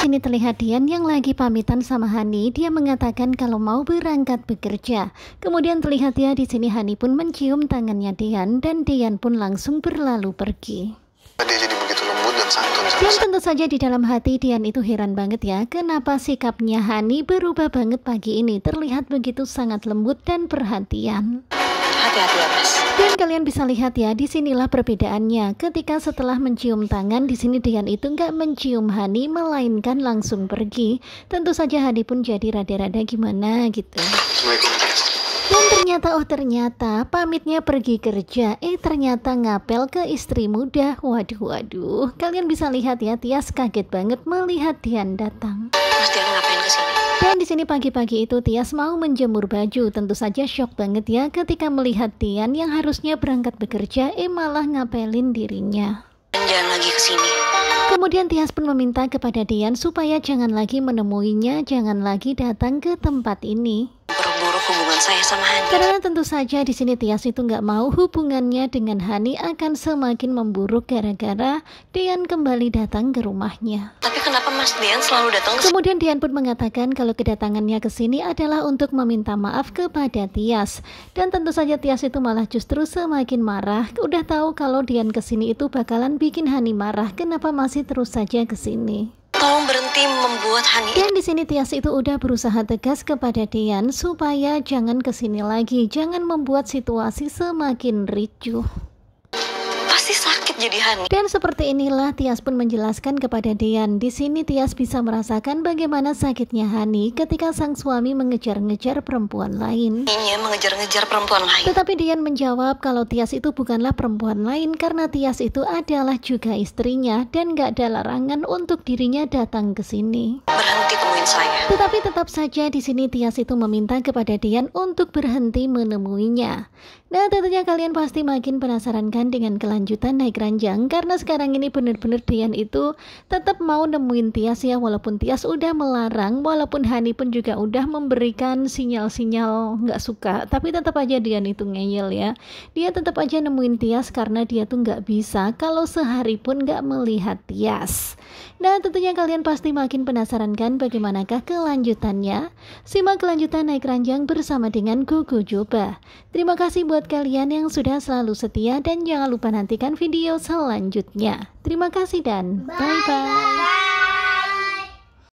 sini terlihat Dian yang lagi pamitan sama Hani. Dia mengatakan kalau mau berangkat bekerja. Kemudian terlihat ya di sini Hani pun mencium tangannya Dian dan Dian pun langsung berlalu pergi. Dia jadi begitu lembut dan santun. Dan tentu saja di dalam hati Dian itu heran banget ya, kenapa sikapnya Hani berubah banget pagi ini terlihat begitu sangat lembut dan perhatian. Hati-hati ya, Mas. Dan kalian bisa lihat ya, disinilah perbedaannya. Ketika setelah mencium tangan, di sini Dian itu nggak mencium Hani, melainkan langsung pergi. Tentu saja Hani pun jadi rada-rada gimana gitu. Dan ternyata oh ternyata pamitnya pergi kerja Eh ternyata ngapel ke istri muda Waduh waduh Kalian bisa lihat ya Tias kaget banget melihat Dian datang Mas Dian ngapain kesini? Dan di sini pagi-pagi itu Tias mau menjemur baju. Tentu saja shock banget ya ketika melihat Tian yang harusnya berangkat bekerja eh malah ngapelin dirinya. Jangan lagi ke sini. Kemudian Tias pun meminta kepada Dian supaya jangan lagi menemuinya, jangan lagi datang ke tempat ini hubungan saya sama Hani. Karena tentu saja di sini Tias itu nggak mau hubungannya dengan Hani akan semakin memburuk gara-gara Dian kembali datang ke rumahnya. Tapi kenapa Mas Dian selalu datang ke Kemudian Dian pun mengatakan kalau kedatangannya ke sini adalah untuk meminta maaf kepada Tias. Dan tentu saja Tias itu malah justru semakin marah. Udah tahu kalau Dian ke sini itu bakalan bikin Hani marah. Kenapa masih terus saja ke sini? Tolong berhenti membuat Hani Dan di sini Tias itu udah berusaha tegas kepada Dian supaya jangan kesini lagi, jangan membuat situasi semakin ricuh jadi Hani. Dan seperti inilah Tias pun menjelaskan kepada Dian. Di sini Tias bisa merasakan bagaimana sakitnya Hani ketika sang suami mengejar-ngejar perempuan lain. Iya, mengejar-ngejar perempuan lain. Tetapi Dian menjawab kalau Tias itu bukanlah perempuan lain karena Tias itu adalah juga istrinya dan gak ada larangan untuk dirinya datang ke sini nemuin saya. Tetapi tetap saja di sini Tias itu meminta kepada Dian untuk berhenti menemuinya. Nah tentunya kalian pasti makin penasaran kan dengan kelanjutan naik ranjang karena sekarang ini benar-benar Dian itu tetap mau nemuin Tias ya walaupun Tias udah melarang walaupun Hani pun juga udah memberikan sinyal-sinyal nggak suka tapi tetap aja Dian itu ngeyel ya. Dia tetap aja nemuin Tias karena dia tuh nggak bisa kalau sehari pun nggak melihat Tias. Nah tentunya kalian pasti makin penasaran kan bagaimana bagaimanakah kelanjutannya? Simak kelanjutan naik ranjang bersama dengan Gugu Juba. Terima kasih buat kalian yang sudah selalu setia dan jangan lupa nantikan video selanjutnya. Terima kasih dan bye-bye.